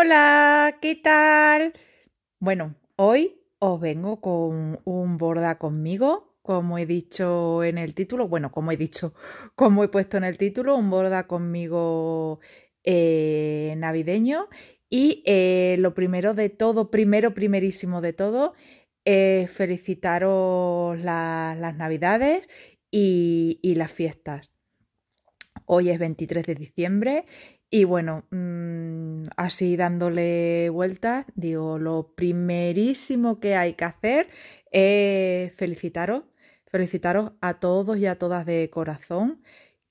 Hola, ¿qué tal? Bueno, hoy os vengo con un borda conmigo, como he dicho en el título, bueno, como he dicho, como he puesto en el título, un borda conmigo eh, navideño. Y eh, lo primero de todo, primero, primerísimo de todo, eh, felicitaros las navidades y, y las fiestas. Hoy es 23 de diciembre y bueno, mm, así dándole vueltas, digo, lo primerísimo que hay que hacer es felicitaros, felicitaros a todos y a todas de corazón,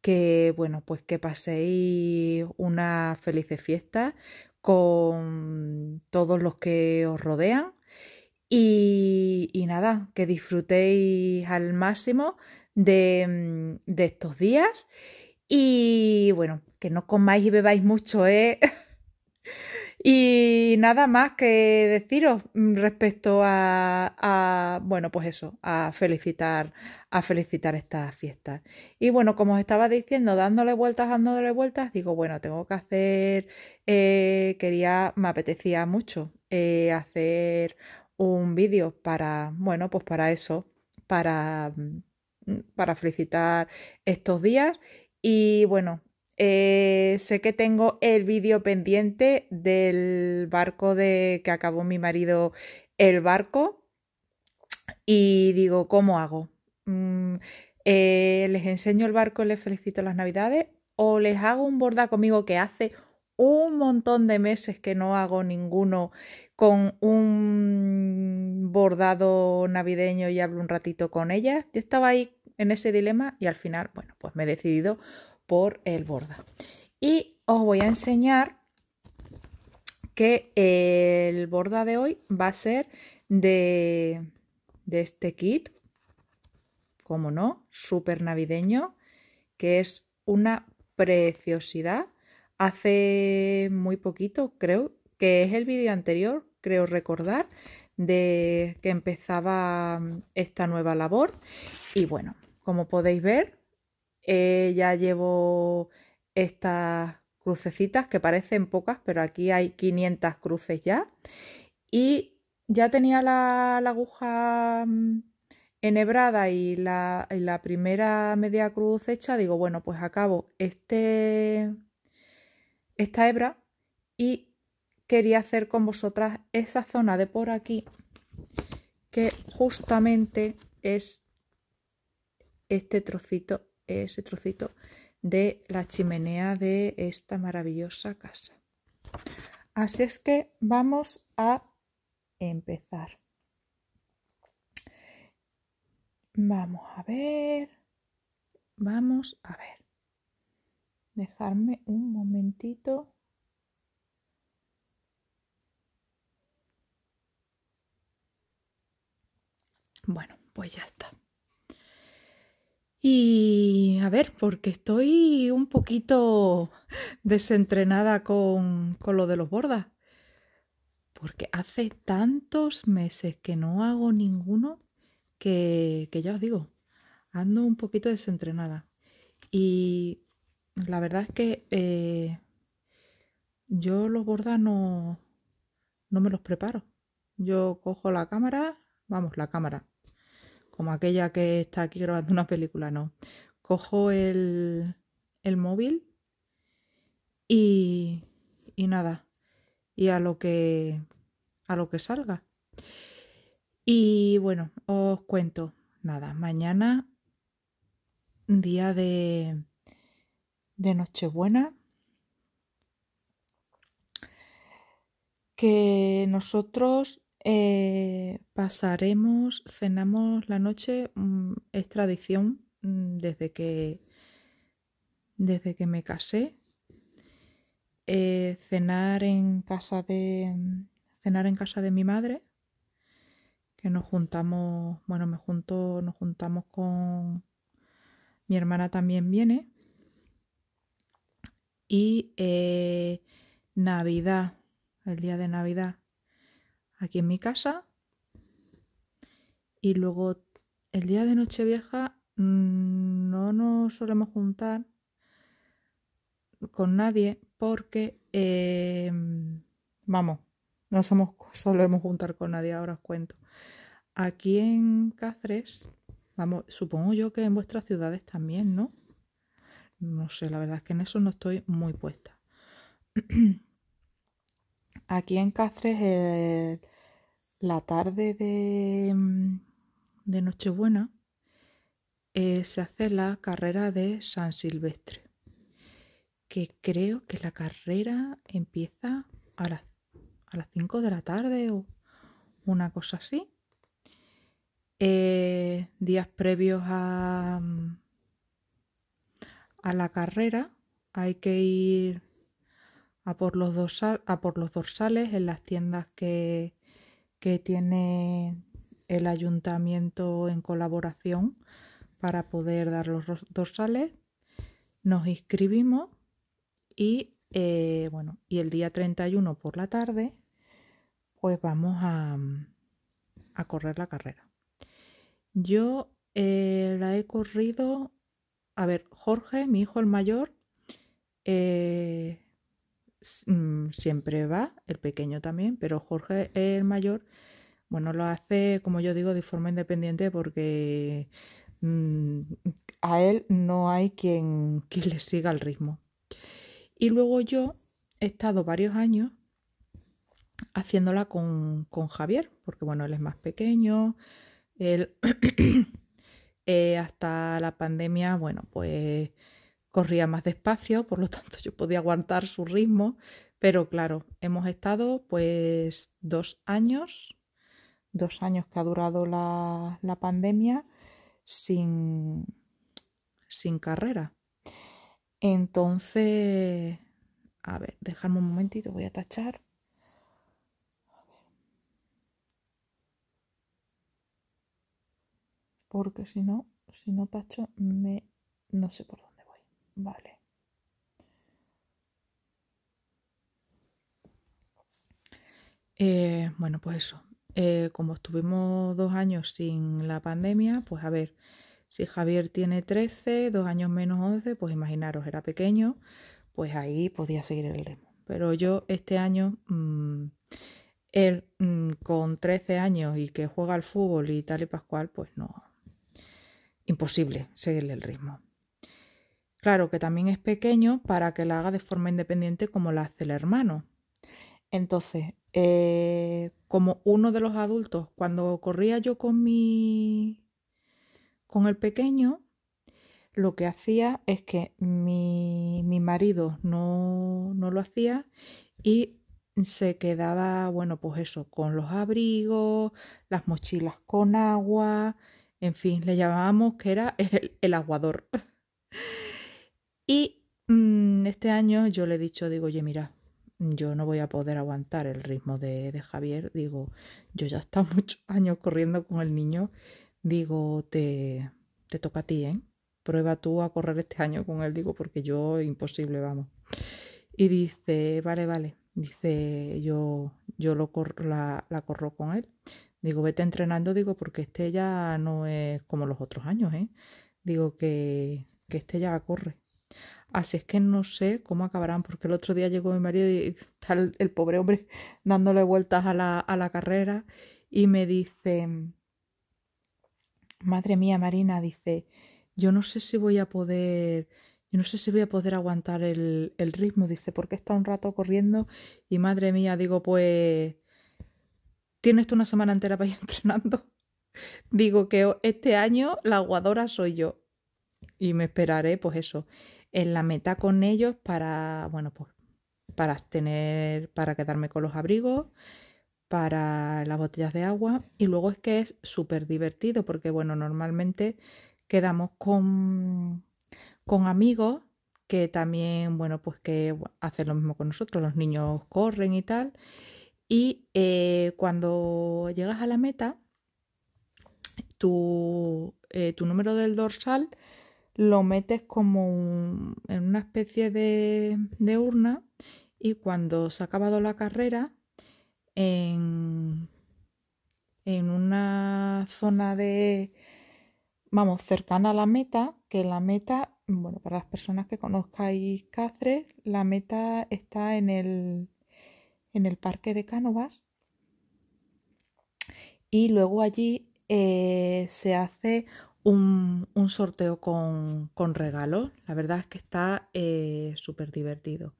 que bueno, pues que paséis una feliz fiesta con todos los que os rodean y, nada, que disfrutéis al máximo de mm, estos días y bueno, que no comáis y bebáis mucho, ¿eh? y nada más que deciros respecto a, bueno, pues eso, a felicitar, a felicitar estas fiestas. Y bueno, como os estaba diciendo, dándole vueltas, dándole vueltas, digo, bueno, tengo que hacer, eh, quería, me apetecía mucho eh, hacer un vídeo para, bueno, pues para eso, para, mm, para felicitar estos días y bueno, eh, sé que tengo el vídeo pendiente del barco de que acabó mi marido el barco. Y digo, ¿cómo hago? Mm, eh, ¿Les enseño el barco, y les felicito las navidades? ¿O les hago un bordado conmigo que hace un montón de meses que no hago ninguno con un bordado navideño y hablo un ratito con ellas. Yo estaba ahí en ese dilema y al final, bueno, pues me he decidido por el borda. Y os voy a enseñar que eh, el borda de hoy va a ser de, de este kit, como no, súper navideño, que es una preciosidad. Hace muy poquito, creo que es el vídeo anterior, creo recordar, de que empezaba mm, esta nueva labor. Y bueno, como podéis ver, eh, ya llevo estas crucecitas que parecen pocas, pero aquí hay 500 cruces ya. Y ya tenía la, la aguja mm, enhebrada y la, y la, primera media cruz hecha, digo, bueno, pues acabo este, esta hebra y quería hacer con vosotras esa zona de por aquí que justamente es este trocito, ese trocito de la chimenea de esta maravillosa casa. Así es que vamos a empezar. Vamos a ver. Vamos a ver. Dejarme un momentito. Bueno, pues ya está. Y a ver, porque estoy un poquito desentrenada con, lo de los bordas. Porque hace tantos meses que no hago ninguno que, ya os digo, ando un poquito desentrenada. Y la verdad es que eh, yo los bordas no, no me los preparo. Yo cojo la cámara, vamos, la cámara, como aquella que está aquí grabando una película, no. Cojo el, móvil y, nada, y a lo que, a lo que salga. Y bueno, os cuento, nada, mañana día de, de Nochebuena, que nosotros eh, pasaremos, cenamos la noche, mm, es tradición mm, desde que, desde que me casé. Eh, cenar en casa de cenar en casa de mi madre que nos juntamos bueno me junto nos juntamos con mi hermana también viene y eh, navidad el día de navidad aquí en mi casa. Y luego el día de Nochevieja mm, no nos solemos juntar con nadie porque, em, vamos, no somos, solemos juntar con nadie, ahora os cuento. Aquí en Cáceres, vamos, supongo yo que en vuestras ciudades también, ¿no? No sé, la verdad es que en eso no estoy muy puesta. Aquí en Castres la tarde de, mm, Nochebuena, eh, se hace la carrera de San Silvestre, que creo que la carrera empieza a, las 5 de la tarde o una cosa así. Eh, días previos a, mm, a la carrera hay que ir a por los, por los dorsales en las tiendas que, tiene el ayuntamiento en colaboración para poder dar los dorsales. Nos inscribimos y, eh, bueno, y el día 31 por la tarde, pues vamos a, correr la carrera. Yo eh, la he corrido, a ver, Jorge, mi hijo el mayor, eh, Mm, siempre va, el pequeño también, pero Jorge el mayor, bueno, lo hace, como yo digo, de forma independiente porque mm, a él no hay quien, le siga el ritmo. Y luego yo he estado varios años haciéndola con, Javier, porque bueno, él es más pequeño, él eh, hasta la pandemia, bueno, pues corría más despacio, por lo tanto yo podía aguantar su ritmo, pero claro, hemos estado pues dos años, dos años que ha durado la, pandemia sin, sin carrera. Entonces, a ver, dejadme un momentito, voy a tachar. Porque si no, si no tacho, me... no sé por dónde. Vale. Eh, bueno, pues eso. Eh, como estuvimos dos años sin la pandemia, pues a ver, si Javier tiene 13, dos años menos 11, pues imaginaros, era pequeño, pues ahí podía seguir el ritmo Pero yo este año, mm, él mm, con 13 años y que juega al fútbol y tal y pascual, pues no, imposible seguirle el ritmo. Claro que también es pequeño para que la haga de forma independiente como la hace el hermano. Entonces, eh, como uno de los adultos, cuando corría yo con mi. con el pequeño, lo que hacía es que mi, marido no, lo hacía y se quedaba, bueno, pues eso, con los abrigos, las mochilas con agua, en fin, le llamábamos que era el, el aguador. Y mm, este año yo le he dicho, digo, oye, mira, yo no voy a poder aguantar el ritmo de, Javier. Digo, yo ya he estado muchos años corriendo con el niño. Digo, te, toca a ti, ¿eh? Prueba tú a correr este año con él, digo, porque yo imposible, vamos. Y dice, vale, vale. Dice, yo, yo lo la, corro con él. Digo, vete entrenando, digo, porque este ya no es como los otros años, ¿eh? Digo que, que este ya corre. Así es que no sé cómo acabarán, porque el otro día llegó mi marido y está el, pobre hombre dándole vueltas a la, carrera y me dice, madre mía Marina, dice, yo no sé si voy a poder, yo no sé si voy a poder aguantar el, el ritmo, dice, porque está un rato corriendo y madre mía, digo, pues, tienes tú una semana entera para ir entrenando. Digo que este año la aguadora soy yo y me esperaré, pues eso, en la meta con ellos para, bueno, pues para tener, para quedarme con los abrigos, para las botellas de agua y luego es que es súper divertido porque, bueno, normalmente quedamos con, con amigos que también, bueno, pues que hacen lo mismo con nosotros, los niños corren y tal. Y eh, cuando llegas a la meta, tu, eh, tu número del dorsal lo metes como en una especie de, urna y cuando se ha acabado la carrera, en, una zona de, vamos, cercana a la meta, que la meta, bueno, para las personas que conozcáis Cáceres, la meta está en el, en el parque de Cánovas y luego allí eh, se hace un, sorteo con, regalos. La verdad es que está eh, súper divertido.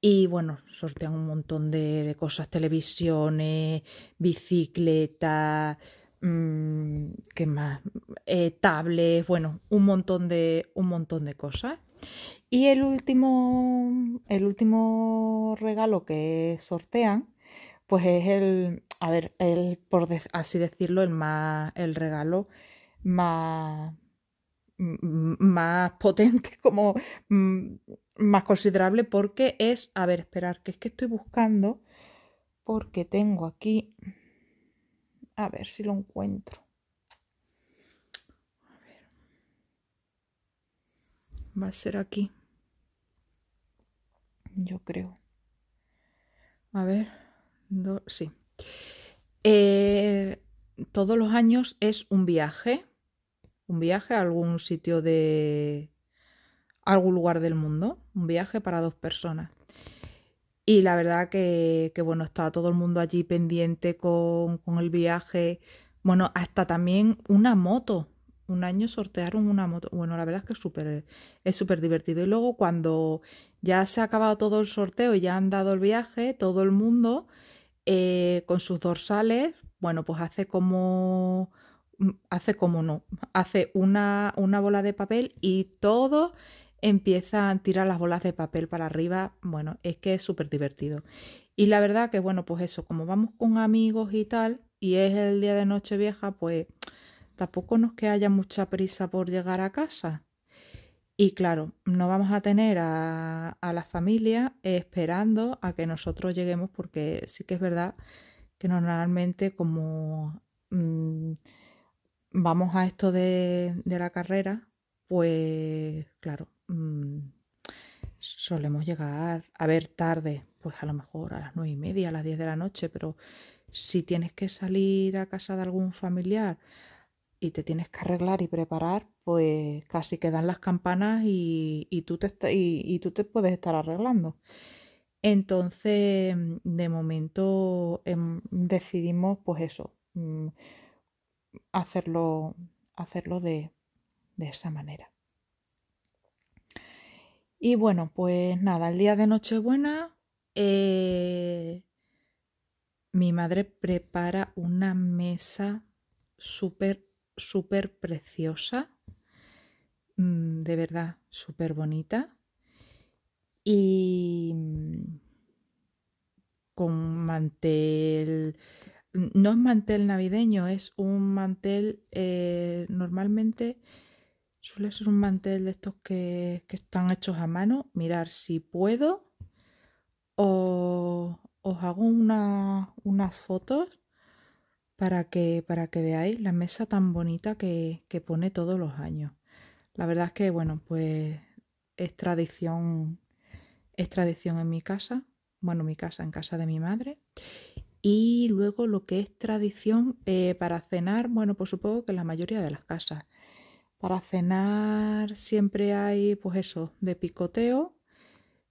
Y bueno, sortean un montón de, cosas, televisiones, bicicleta mm, ¿qué más? Eh, tablets, bueno, un montón de, un montón de cosas. Y el último, el último regalo que sortean, pues es el, a ver, el, por así decirlo, el más, el regalo más, más potente, como más considerable, porque es, a ver, esperar, que es que estoy buscando, porque tengo aquí, a ver si lo encuentro. A ver. Va a ser aquí. Yo creo. A ver, sí. Eh, todos los años es un viaje un viaje a algún sitio de algún lugar del mundo, un viaje para dos personas. Y la verdad que, bueno, está todo el mundo allí pendiente con, el viaje. Bueno, hasta también una moto. Un año sortearon una moto. Bueno, la verdad es que es súper es súper divertido. Y luego cuando ya se ha acabado todo el sorteo y ya han dado el viaje, todo el mundo eh, con sus dorsales, bueno, pues hace como hace como no, hace una, bola de papel y todos empiezan a tirar las bolas de papel para arriba. Bueno, es que es súper divertido. Y la verdad que, bueno, pues eso, como vamos con amigos y tal, y es el día de noche vieja, pues tampoco nos queda haya mucha prisa por llegar a casa. Y claro, no vamos a tener a, a la familia esperando a que nosotros lleguemos, porque sí que es verdad que normalmente como mm, vamos a esto de, la carrera, pues claro, mm, solemos llegar a ver tarde, pues a lo mejor a las nueve y media, a las diez de la noche, pero si tienes que salir a casa de algún familiar y te tienes que arreglar y preparar, pues casi quedan las campanas y, tú, te y, tú te puedes estar arreglando. Entonces, de momento em, decidimos, pues eso, mm, hacerlo, hacerlo de, esa manera. Y bueno, pues nada, el día de Nochebuena eh, mi madre prepara una mesa súper, súper preciosa, mm, de verdad, súper bonita. Y mm, con mantel, no es mantel navideño, es un mantel eh, normalmente suele ser un mantel de estos que, están hechos a mano. Mirar si puedo os hago unas fotos para que, para que veáis la mesa tan bonita que, que pone todos los años. La verdad es que, bueno, pues es tradición, es tradición en mi casa, bueno, mi casa, en casa de mi madre. Y luego lo que es tradición eh, para cenar, bueno, pues supongo que en la mayoría de las casas. Para cenar siempre hay, pues eso, de picoteo.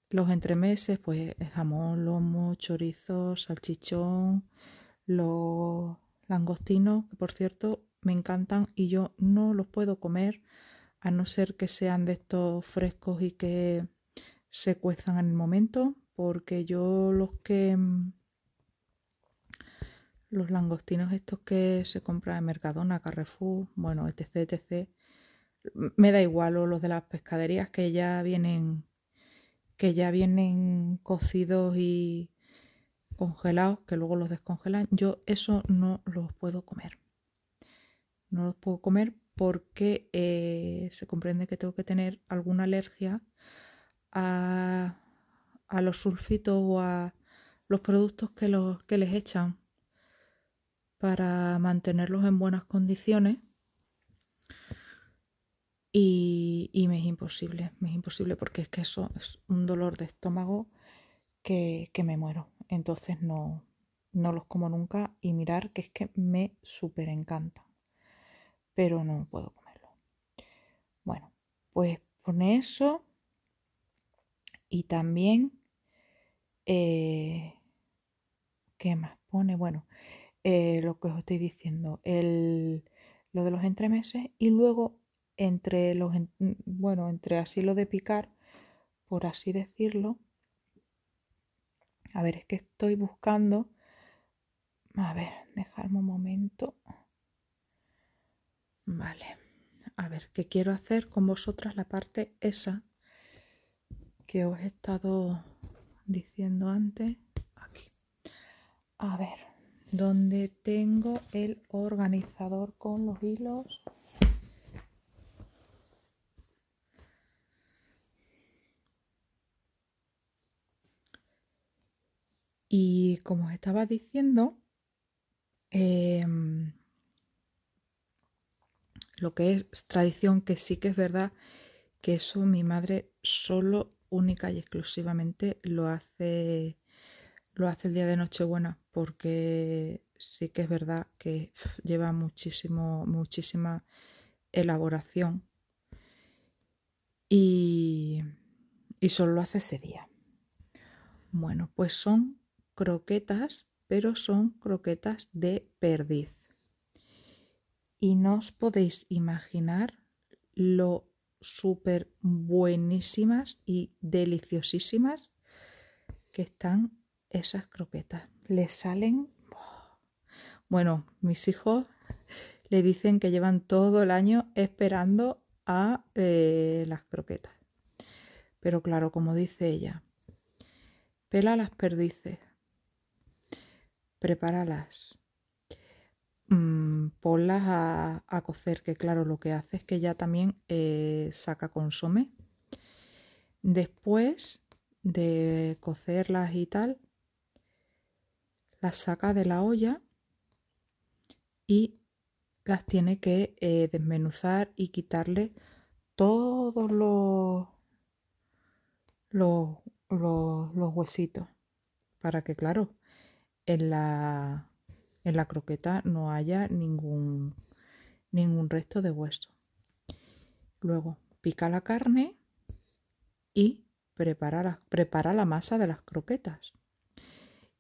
Los entremeses, pues eh, jamón, lomo, chorizo, salchichón, los langostinos, que por cierto me encantan y yo no los puedo comer a no ser que sean de estos frescos y que se cuezan en el momento, porque yo los que mm, los langostinos estos que se compran en Mercadona, Carrefour, bueno, etc, etc. Me da igual o los de las pescaderías que ya vienen que ya vienen cocidos y congelados, que luego los descongelan. Yo eso no los puedo comer. No los puedo comer porque eh, se comprende que tengo que tener alguna alergia a, los sulfitos o a los productos que, los, que les echan para mantenerlos en buenas condiciones. Y, me es imposible, me es imposible porque es que eso es un dolor de estómago que, me muero. Entonces no, los como nunca y mirar que es que me súper encanta. Pero no puedo comerlo. Bueno, pues pone eso. Y también, eh, ¿qué más pone? Bueno, eh, lo que os estoy diciendo, el, lo de los entremeses y luego entre los, mm, bueno, entre así lo de picar, por así decirlo. A ver, es que estoy buscando. A ver, dejadme un momento. Vale. A ver, que quiero hacer con vosotras la parte esa que os he estado diciendo antes. Aquí. A ver donde tengo el organizador con los hilos y como os estaba diciendo em, lo que es tradición que sí que es verdad que eso mi madre solo única y exclusivamente lo hace lo hace el día de Nochebuena, porque sí que es verdad que lleva muchísimo, muchísima elaboración y, y solo lo hace ese día. Bueno, pues son croquetas, pero son croquetas de perdiz. Y no os podéis imaginar lo súper buenísimas y deliciosísimas que están esas croquetas. le salen... Bueno, mis hijos le dicen que llevan todo el año esperando a eh, las croquetas. Pero claro, como dice ella, pela las perdices, prepáralas, mm, ponlas a, cocer, que claro, lo que hace es que ya también eh, saca consome. Después de cocerlas y tal, las saca de la olla y las tiene que eh, desmenuzar y quitarle todos los, los, los huesitos para que claro en la, en la croqueta no haya ningún, ningún resto de hueso luego pica la carne y prepara la, prepara la masa de las croquetas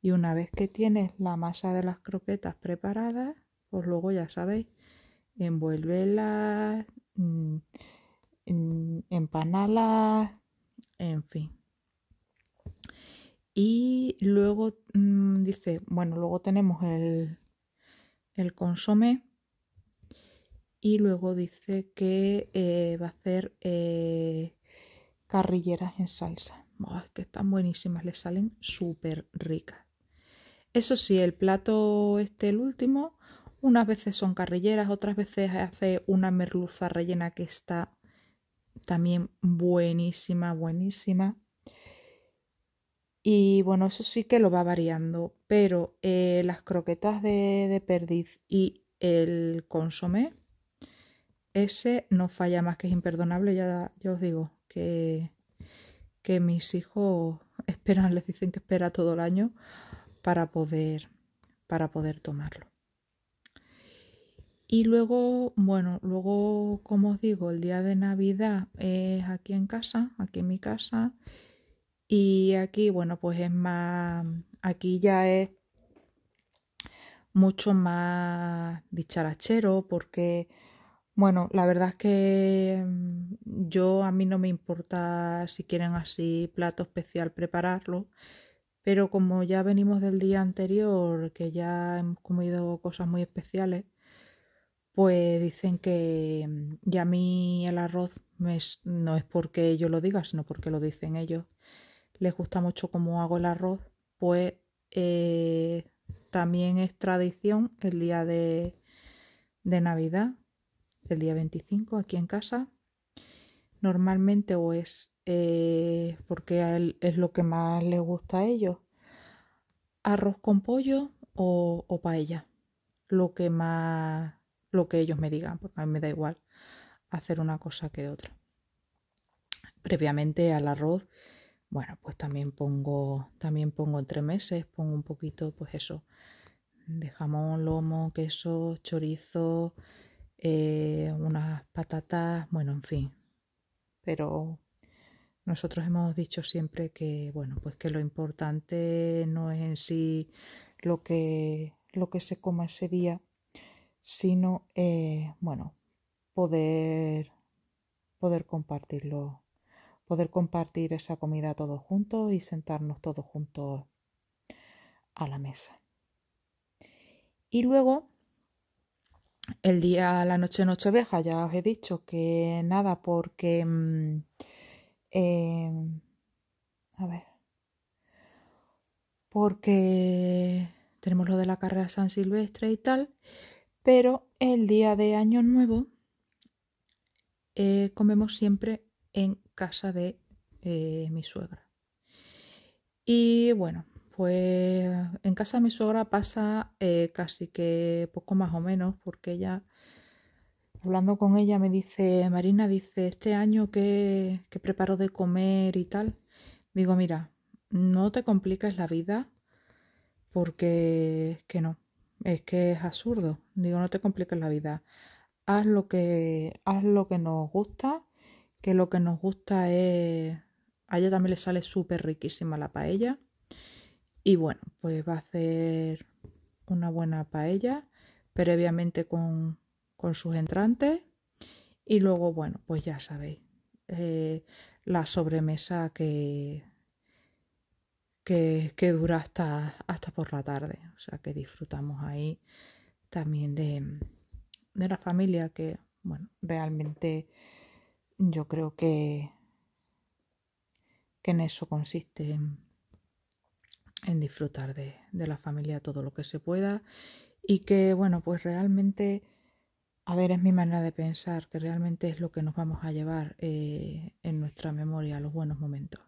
y una vez que tienes la masa de las croquetas preparadas, pues luego ya sabéis, envuélvelas, mm, empanalas, en fin. Y luego mm, dice, bueno, luego tenemos el, el consomé. Y luego dice que eh, va a hacer eh, carrilleras en salsa. que están buenísimas, le salen súper ricas. Eso sí, el plato este, el último, unas veces son carrilleras, otras veces hace una merluza rellena que está también buenísima, buenísima. Y bueno, eso sí que lo va variando, pero eh, las croquetas de, de, perdiz y el consomé, ese no falla más que es imperdonable, ya, yo os digo que, que mis hijos esperan, les dicen que espera todo el año para poder, para poder tomarlo. Y luego, bueno, luego, como os digo, el día de Navidad es aquí en casa, aquí en mi casa. Y aquí, bueno, pues es más, aquí ya es mucho más dicharachero porque, bueno, la verdad es que mm, yo a mí no me importa si quieren así plato especial prepararlo, pero como ya venimos del día anterior, que ya hemos comido cosas muy especiales, pues dicen que mm, ya a mí el arroz no es porque yo lo diga, sino porque lo dicen ellos. Les gusta mucho cómo hago el arroz, pues eh, también es tradición el día de, de Navidad, el día 25 aquí en casa. Normalmente o es eh, porque es lo que más le gusta a ellos. Arroz con pollo o, paella, lo que más, lo que ellos me digan, porque a mí me da igual hacer una cosa que otra. Previamente al arroz, bueno, pues también pongo, también pongo entre meses, pongo un poquito, pues eso, de jamón, lomo, queso, chorizo, eh, unas patatas, bueno, en fin. Pero nosotros hemos dicho siempre que, bueno, pues que lo importante no es en sí lo que, lo que se coma ese día, sino, eh, bueno, poder, poder compartirlo, poder compartir esa comida todos juntos y sentarnos todos juntos a la mesa. Y luego, el día, la noche, noche vieja, ya os he dicho que nada, porque... Mm, Em, a ver. Porque tenemos lo de la carrera San Silvestre y tal. Pero el día de Año Nuevo eh, comemos siempre en casa de eh, mi suegra. Y bueno, pues en casa de mi suegra pasa eh, casi que poco más o menos, porque ella hablando con ella me dice, Marina, dice, este año que, preparo de comer y tal. Digo, mira, no te compliques la vida porque es que no, es que es absurdo. Digo, no te compliques la vida. Haz lo que, haz lo que nos gusta, que lo que nos gusta es... A ella también le sale súper riquísima la paella. Y bueno, pues va a hacer una buena paella, previamente con con sus entrantes. Y luego, bueno, pues ya sabéis, eh, la sobremesa que, que, dura hasta, hasta por la tarde. O sea, que disfrutamos ahí también de, la familia, que, bueno, realmente yo creo que, que en eso consiste, en, disfrutar de la familia todo lo que se pueda. Y que, bueno, pues realmente a ver, es mi manera de pensar, que realmente es lo que nos vamos a llevar eh, en nuestra memoria, los buenos momentos.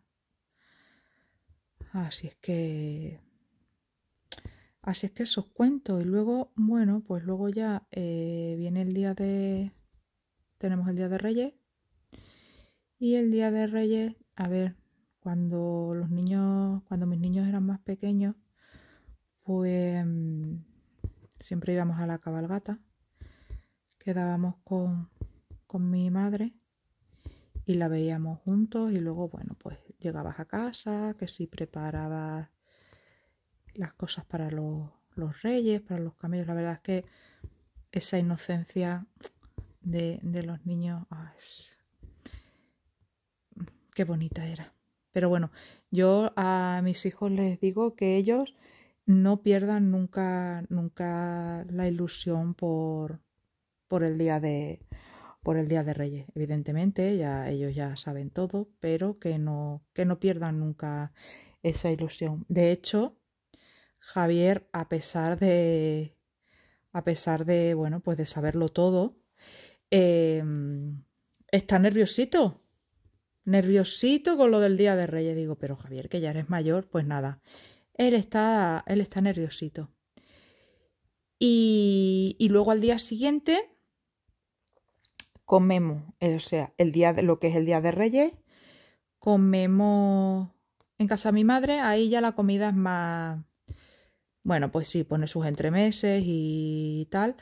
Así es que... Así es que esos cuento. Y luego, bueno, pues luego ya eh, viene el día de... Tenemos el día de Reyes. Y el día de Reyes, a ver, cuando los niños, cuando mis niños eran más pequeños, pues mm, siempre íbamos a la cabalgata quedábamos con, con mi madre y la veíamos juntos y luego, bueno, pues llegabas a casa, que si preparabas las cosas para los, reyes, para los camellos, la verdad es que esa inocencia de, de los niños, qué bonita era. Pero bueno, yo a mis hijos les digo que ellos no pierdan nunca, nunca la ilusión por, por el día de por el día de Reyes. Evidentemente, ya ellos ya saben todo, pero que no que no pierdan nunca esa ilusión. De hecho, Javier, a pesar de a pesar de bueno, pues de saberlo todo, em, está nerviosito, nerviosito con lo del Día de Reyes. Digo, pero Javier, que ya eres mayor, pues nada, él está, él está nerviosito. y luego al día siguiente comemos, eh, o sea, el día de, lo que es el Día de Reyes, comemos en casa de mi madre, ahí ya la comida es más... Bueno, pues sí, pone sus entremeses y tal,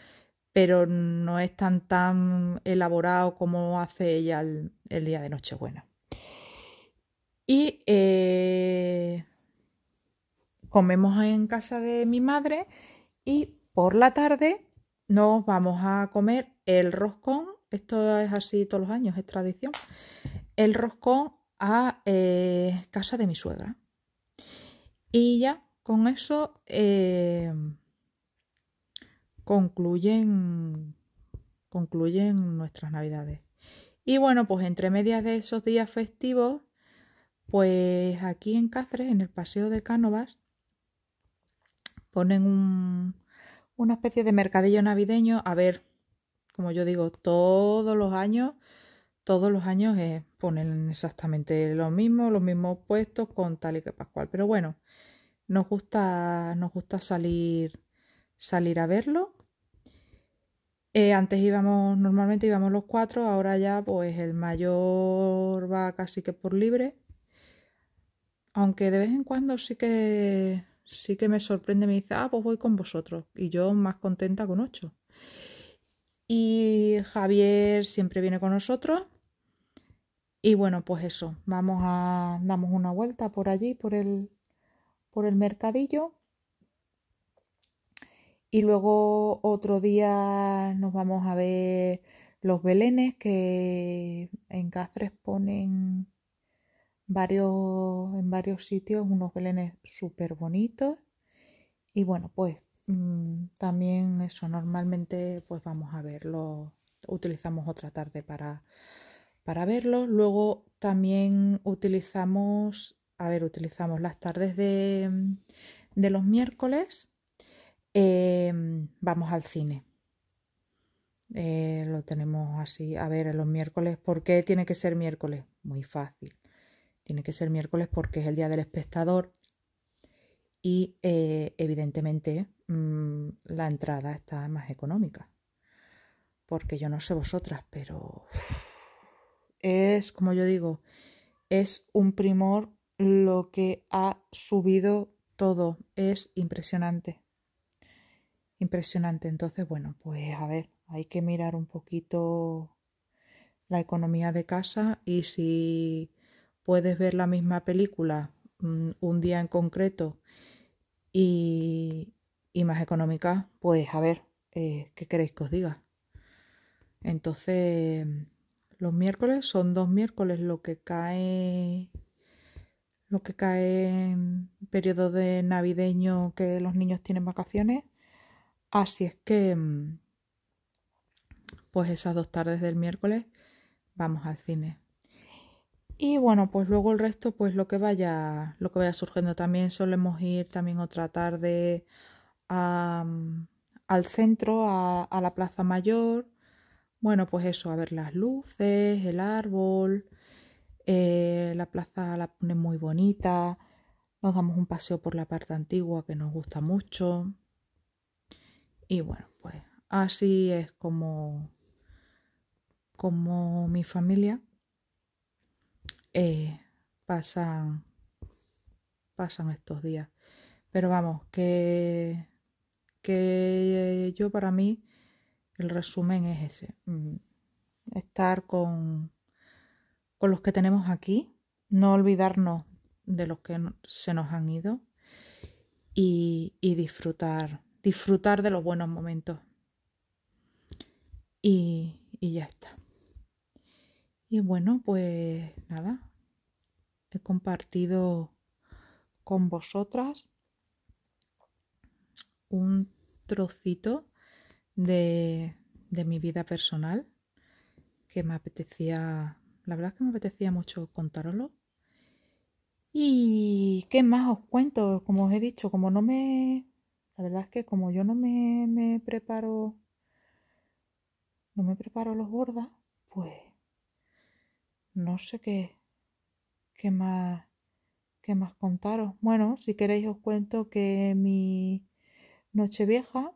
pero no es tan tan elaborado como hace ella el, día de Nochebuena. Y eh, comemos en casa de mi madre y por la tarde nos vamos a comer el roscón esto es así todos los años, es tradición. El roscón a eh, casa de mi suegra. Y ya con eso eh, concluyen, concluyen nuestras navidades. Y bueno, pues entre medias de esos días festivos, pues aquí en Cáceres, en el Paseo de Cánovas, ponen una especie de mercadillo navideño. A ver, como yo digo, todos los años, todos los años ponen exactamente lo mismo, los mismos puestos con tal y que Pascual. Pero bueno, nos gusta, nos gusta salir, salir a verlo. Eh, antes íbamos, normalmente íbamos los cuatro, ahora ya pues el mayor va casi que por libre. Aunque de vez en cuando sí que sí que me sorprende, me dice, ah, pues voy con vosotros. Y yo más contenta con ocho. Y Javier siempre viene con nosotros. Y bueno, pues eso, vamos a damos una vuelta por allí, por el, por el mercadillo. Y luego otro día nos vamos a ver los belenes que en Cáceres ponen varios, en varios sitios unos belenes súper bonitos. Y bueno, pues Mm, también eso, normalmente pues vamos a verlo, utilizamos otra tarde para, para verlo. Luego también utilizamos, a ver, utilizamos las tardes de, de los miércoles, em, vamos al cine. Eh, lo tenemos así, a ver, en los miércoles, ¿por qué tiene que ser miércoles? Muy fácil. Tiene que ser miércoles porque es el día del espectador y eh, evidentemente Mm, la entrada está más económica. Porque yo no sé vosotras, pero es, como yo digo, es un primor lo que ha subido todo. Es impresionante. Impresionante. Entonces, bueno, pues a ver, hay que mirar un poquito la economía de casa y si puedes ver la misma película mm, un día en concreto y, y más económica, pues a ver, eh, ¿qué queréis que os diga? Entonces, los miércoles son dos miércoles lo que cae lo que cae en periodo de navideño que los niños tienen vacaciones. Así es que pues esas dos tardes del miércoles vamos al cine. Y bueno, pues luego el resto, pues lo que vaya, lo que vaya surgiendo también solemos ir también otra tarde al centro, a, la Plaza Mayor. Bueno, pues eso, a ver las luces, el árbol, eh, la plaza la pone muy bonita, nos damos un paseo por la parte antigua que nos gusta mucho. Y bueno, pues así es como, como mi familia eh, pasan, pasan estos días. Pero vamos, que que eh, yo para mí el resumen es ese. Mm, estar con, con los que tenemos aquí, no olvidarnos de los que se nos han ido y, disfrutar, disfrutar de los buenos momentos. Y, y ya está. Y bueno, pues nada, he compartido con vosotras un trocito de, mi vida personal que me apetecía, la verdad es que me apetecía mucho contároslo. Y qué más os cuento, como os he dicho, como no me, la verdad es que como yo no me, me preparo, no me preparo los bordas, pues no sé qué, qué más, qué más contaros. Bueno, si queréis os cuento que mi, Nochevieja.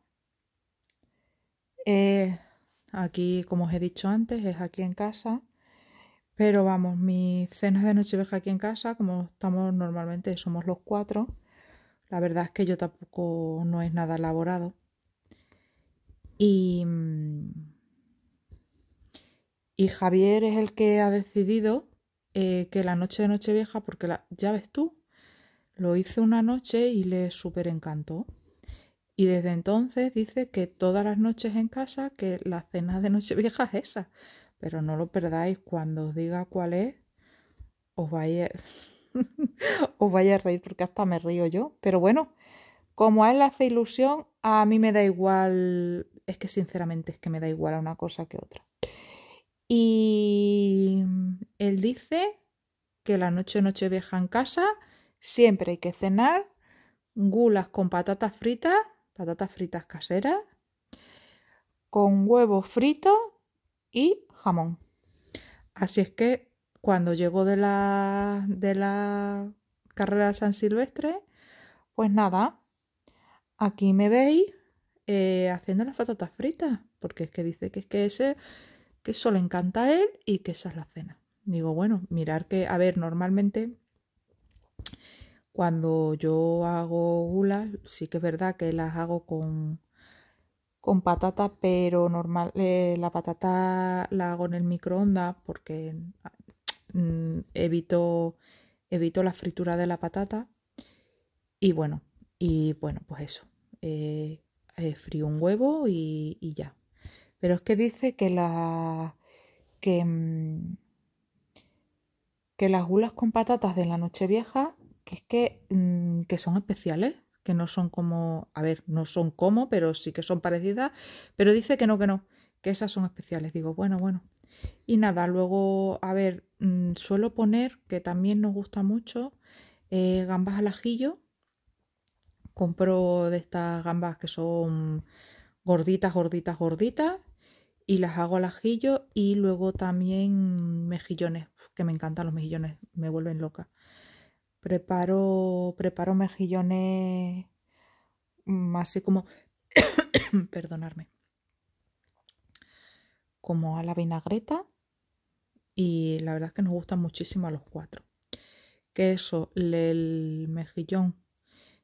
Eh, aquí, como os he dicho antes, es aquí en casa. Pero vamos, mis cenas de Nochevieja aquí en casa, como estamos normalmente, somos los cuatro. La verdad es que yo tampoco no es nada elaborado. Y, mm, y Javier es el que ha decidido eh, que la noche de Nochevieja, porque ya ves tú, lo hice una noche y le súper encantó. Y desde entonces dice que todas las noches en casa, que la cena de Nochevieja es esa. Pero no lo perdáis, cuando os diga cuál es, os vais os vaya a reír porque hasta me río yo. Pero bueno, como a él le hace ilusión, a mí me da igual. Es que sinceramente es que me da igual a una cosa que otra. Y él dice que la noche noche vieja en casa siempre hay que cenar gulas con patatas fritas patatas fritas caseras, con huevo frito y jamón. Así es que cuando llego de la, de la carrera San Silvestre, pues nada, aquí me veis eh, haciendo las patatas fritas, porque es que dice que es que ese, que eso le encanta a él y que esa es la cena. Digo, bueno, mirar que, a ver, normalmente cuando yo hago gulas, sí que es verdad que las hago con, con patata, pero normal eh, la patata la hago en el microondas porque mm, evito, la fritura de la patata. Y bueno, y bueno, pues eso. Eh, eh, frío un huevo y, ya. Pero es que dice que mm, que las gulas con patatas de la noche vieja que es mm, que, son especiales, que no son como, a ver, no son como, pero sí que son parecidas, pero dice que no, que no, que esas son especiales. Digo, bueno, bueno. Y nada, luego, a ver, mm, suelo poner, que también nos gusta mucho, eh, gambas al ajillo. Compro de estas gambas que son gorditas, gorditas, gorditas y las hago al ajillo y luego también mejillones, que me encantan los mejillones, me vuelven loca. Preparo, preparo mejillones mm, así como, perdonarme, como a la vinagreta y la verdad es que nos gustan muchísimo a los cuatro. Que eso, el mejillón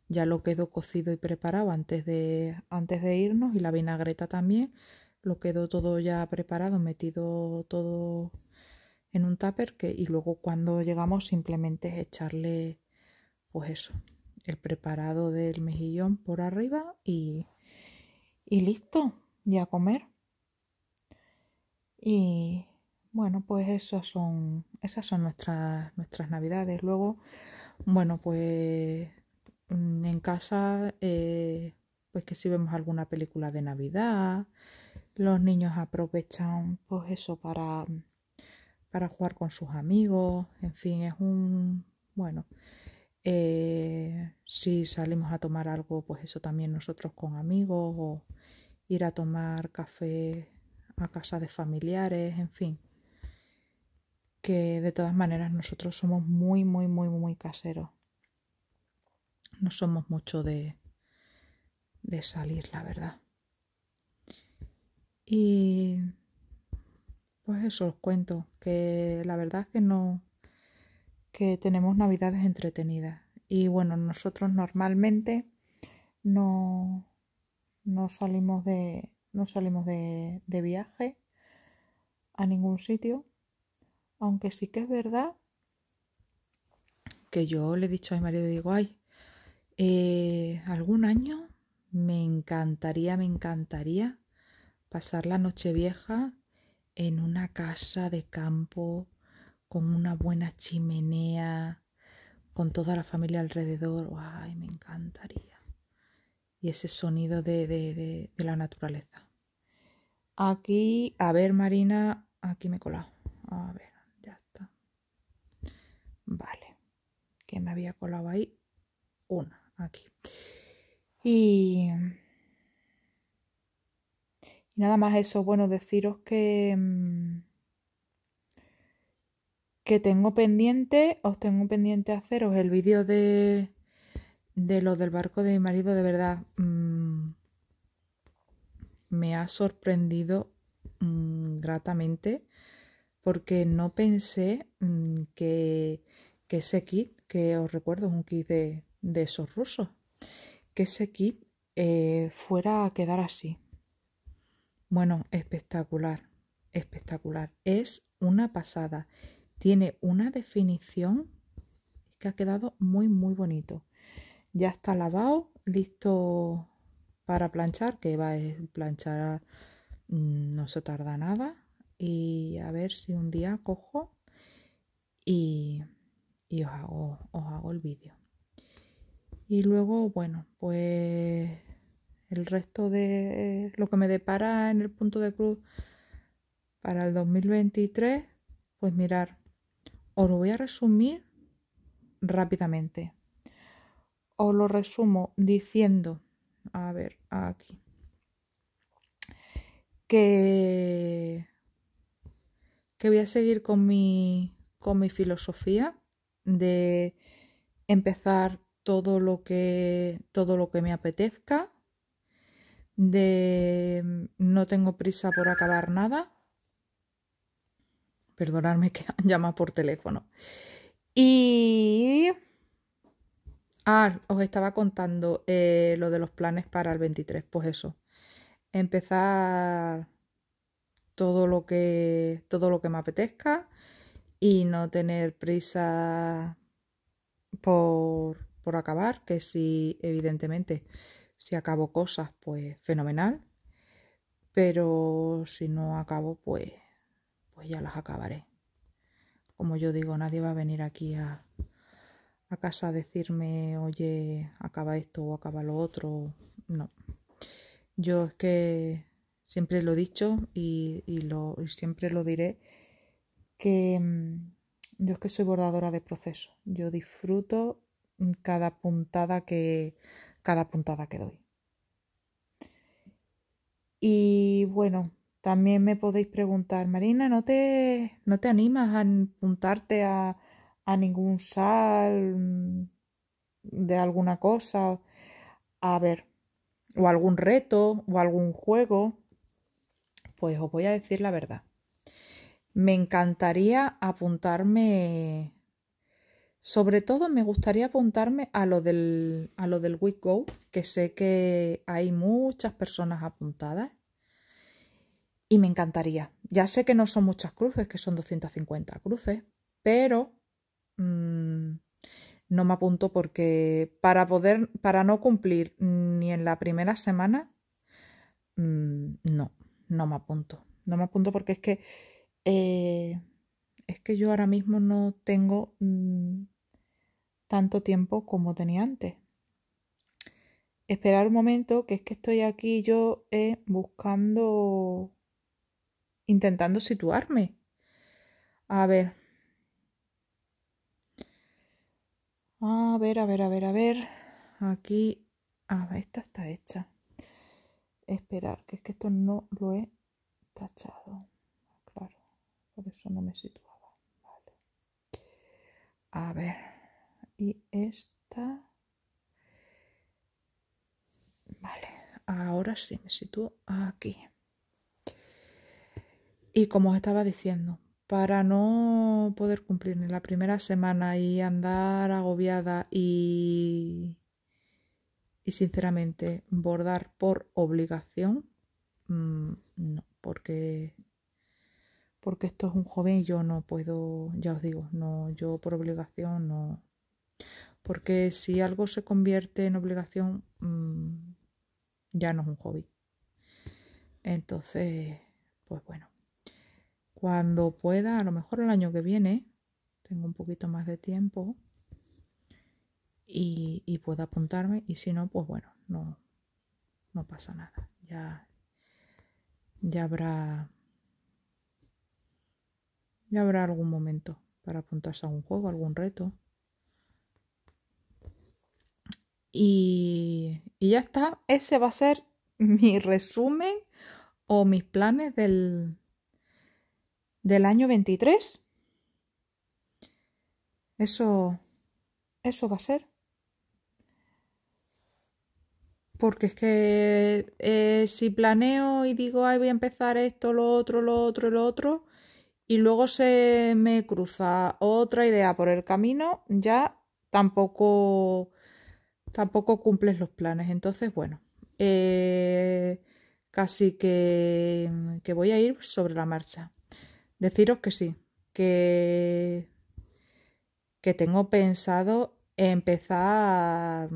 ya lo quedó cocido y preparado antes de, antes de irnos y la vinagreta también, lo quedó todo ya preparado, metido todo en un tupper que, y luego cuando llegamos simplemente es echarle pues eso, el preparado del mejillón por arriba y, y listo, ya a comer. Y bueno, pues esas son, esas son nuestras, nuestras navidades. Luego, bueno, pues mm, en casa, eh, pues que si vemos alguna película de Navidad, los niños aprovechan pues eso para para jugar con sus amigos, en fin, es un, bueno, eh, si salimos a tomar algo, pues eso también nosotros con amigos o ir a tomar café a casa de familiares, en fin, que de todas maneras nosotros somos muy, muy, muy, muy caseros. No somos mucho de, de salir, la verdad. Y pues eso os cuento, que la verdad es que no, que tenemos navidades entretenidas. Y bueno, nosotros normalmente no, no salimos de, no salimos de, viaje a ningún sitio, aunque sí que es verdad que yo le he dicho a mi marido, digo, ay, eh, algún año me encantaría, me encantaría pasar la noche vieja en una casa de campo con una buena chimenea, con toda la familia alrededor, ¡ay, me encantaría! Y ese sonido de, la naturaleza. Aquí, a ver Marina, aquí me he colado. A ver, ya está. Vale, que me había colado ahí una, aquí. Y nada más eso, bueno, deciros que, mm, que tengo pendiente, os tengo pendiente haceros el vídeo de, de lo del barco de mi marido, de verdad. Mm, me ha sorprendido mm, gratamente porque no pensé que, ese kit, que os recuerdo es un kit de, esos rusos, que ese kit eh, fuera a quedar así. Bueno, espectacular, espectacular. Es una pasada. Tiene una definición que ha quedado muy, muy bonito. Ya está lavado, listo para planchar, que va a planchar, mm, no se tarda nada. Y a ver si un día cojo y, os hago el vídeo. Y luego, bueno, pues el resto de eh, lo que me depara en el punto de cruz para el 2023, pues mirar, os lo voy a resumir rápidamente. Os lo resumo diciendo, a ver, aquí, que, que voy a seguir con mi, con mi filosofía de empezar todo lo que todo lo que me apetezca de mm, no tengo prisa por acabar nada. Perdonadme que han llamado por teléfono. Y... Ah, os estaba contando eh, lo de los planes para el 23. Pues eso. Empezar todo lo que, todo lo que me apetezca y no tener prisa por, por acabar, que sí, evidentemente si acabo cosas, pues fenomenal. Pero si no acabo, pues, pues ya las acabaré. Como yo digo, nadie va a venir aquí a, casa a decirme, oye, acaba esto o acaba lo otro. No. Yo es que siempre lo he dicho y, lo, y siempre lo diré, que mm, yo es que soy bordadora de proceso. Yo disfruto cada puntada que cada puntada que doy. Y bueno, también me podéis preguntar, Marina, ¿no te, no te animas a apuntarte a, a ningún sal mm, de alguna cosa? A ver, o algún reto, o algún juego. Pues os voy a decir la verdad. Me encantaría apuntarme sobre todo me gustaría apuntarme a lo del, a lo del Week Go, que sé que hay muchas personas apuntadas. Y me encantaría. Ya sé que no son muchas cruces, que son 250 cruces, pero mm, no me apunto porque para poder, para no cumplir ni en la primera semana, mm, no, no me apunto. No me apunto porque es que eh, es que yo ahora mismo no tengo mm, tanto tiempo como tenía antes. Esperar un momento, que es que estoy aquí yo eh, buscando, intentando situarme. A ver. A ver, a ver, a ver, a ver. Aquí. Ah, esta está hecha. Esperar, que es que esto no lo he tachado. Claro, por eso no me sitúo. A ver, y esta... Vale, ahora sí me sitúo aquí. Y como os estaba diciendo, para no poder cumplir en la primera semana y andar agobiada y, y sinceramente bordar por obligación, mm, no, porque porque esto es un joven y yo no puedo, ya os digo, no, yo por obligación no. Porque si algo se convierte en obligación, mm, ya no es un hobby. Entonces, pues bueno, cuando pueda, a lo mejor el año que viene, tengo un poquito más de tiempo y, y pueda apuntarme. Y si no, pues bueno, no, no pasa nada. Ya, ya habrá ya habrá algún momento para apuntarse a algún juego, algún reto. Y, ya está. Ese va a ser mi resumen o mis planes del, del año 23. Eso, eso va a ser. Porque es que eh, si planeo y digo, ay, voy a empezar esto, lo otro, lo otro, lo otro, y luego se me cruza otra idea por el camino, ya tampoco, tampoco cumples los planes. Entonces, bueno, eh, casi que, voy a ir sobre la marcha. Deciros que sí, que, que tengo pensado empezar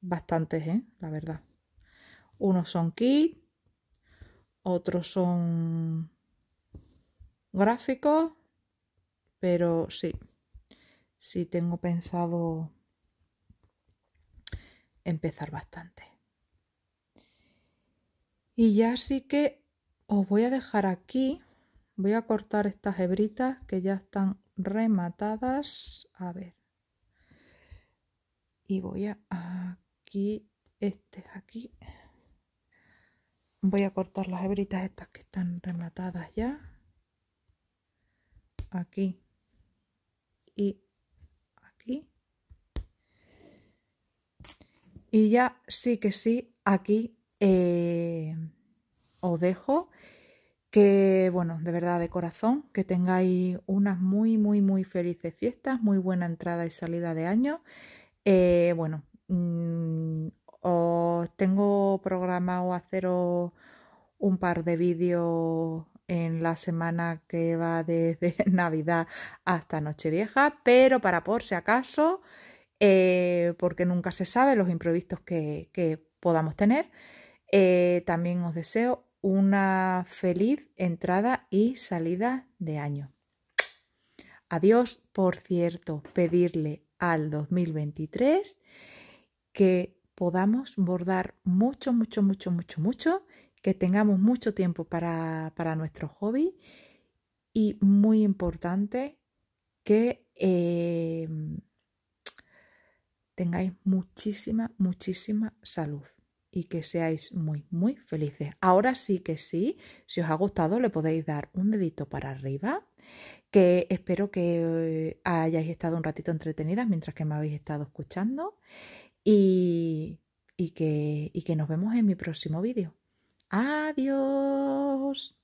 bastantes, ¿eh? la verdad. Unos son kit, otros son gráfico, pero sí, sí tengo pensado empezar bastante. Y ya sí que os voy a dejar aquí, voy a cortar estas hebritas que ya están rematadas, a ver, y voy a aquí, este aquí, voy a cortar las hebritas estas que están rematadas ya aquí y aquí. Y ya sí que sí, aquí eh, os dejo. Que bueno, de verdad, de corazón, que tengáis unas muy, muy, muy felices fiestas, muy buena entrada y salida de año. Eh, bueno, mm, os tengo programado haceros un par de vídeos en la semana que va desde Navidad hasta Nochevieja, pero para por si acaso, eh, porque nunca se sabe los imprevistos que, podamos tener, eh, también os deseo una feliz entrada y salida de año. Adiós, por cierto, pedirle al 2023 que podamos bordar mucho, mucho, mucho, mucho, mucho que tengamos mucho tiempo para, nuestro hobby y muy importante que em, tengáis muchísima, muchísima salud y que seáis muy, muy felices. Ahora sí que sí, si os ha gustado le podéis dar un dedito para arriba, que espero que eh, hayáis estado un ratito entretenidas mientras que me habéis estado escuchando y, que, y que nos vemos en mi próximo vídeo. Adiós.